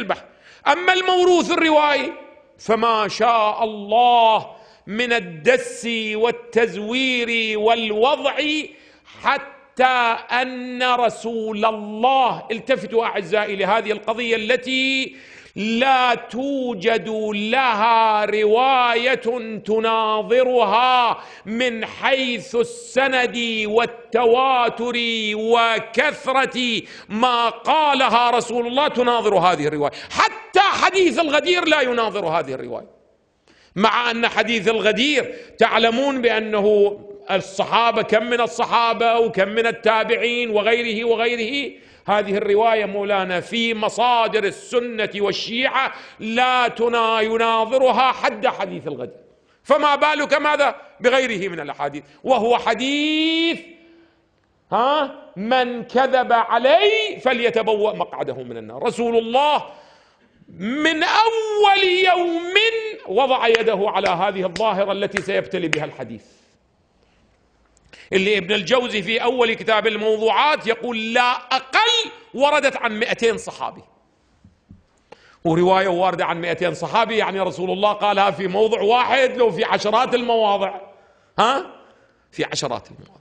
البحر اما الموروث الروائي فما شاء الله من الدس والتزوير والوضع حتى ان رسول الله التفتوا اعزائي لهذه القضيه التي لا توجد لها روايه تناظرها من حيث السند والتواتر وكثره ما قالها رسول الله تناظر هذه الروايه حتى حديث الغدير لا يناظر هذه الروايه مع ان حديث الغدير تعلمون بانه الصحابة كم من الصحابة وكم من التابعين وغيره وغيره هذه الرواية مولانا في مصادر السنة والشيعة لا تنا يناظرها حد حديث الغد فما بالك ماذا بغيره من الأحاديث وهو حديث ها من كذب علي فليتبوأ مقعده من النار رسول الله من أول يوم وضع يده على هذه الظاهرة التي سيبتلي بها الحديث اللي ابن الجوزي في أول كتاب الموضوعات يقول لا أقل وردت عن 200 صحابي ورواية واردة عن 200 صحابي يعني رسول الله قالها في موضع واحد لو في عشرات المواضع ها في عشرات المواضع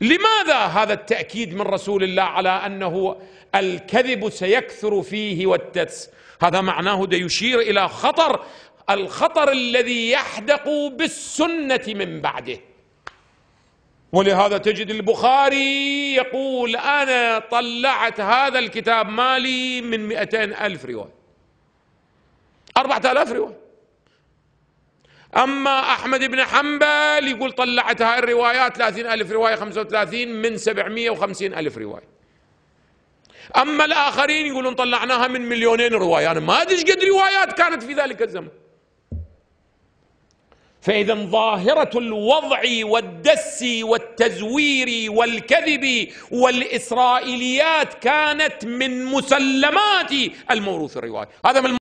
لماذا هذا التأكيد من رسول الله على أنه الكذب سيكثر فيه والتدس هذا معناه ده يشير إلى خطر الخطر الذي يحدق بالسنة من بعده ولهذا تجد البخاري يقول أنا طلعت هذا الكتاب مالي من 200 ألف رواية 4000 رواية أما أحمد بن حنبل يقول طلعت هاي الروايات ثلاثين ألف رواية 35 من وخمسين ألف رواية أما الآخرين يقولون طلعناها من مليونين رواية أنا ما أدري قد روايات كانت في ذلك الزمن فإذا ظاهرة الوضع والدس والتزوير والكذب والإسرائيليات كانت من مسلمات الموروث الروائي هذا من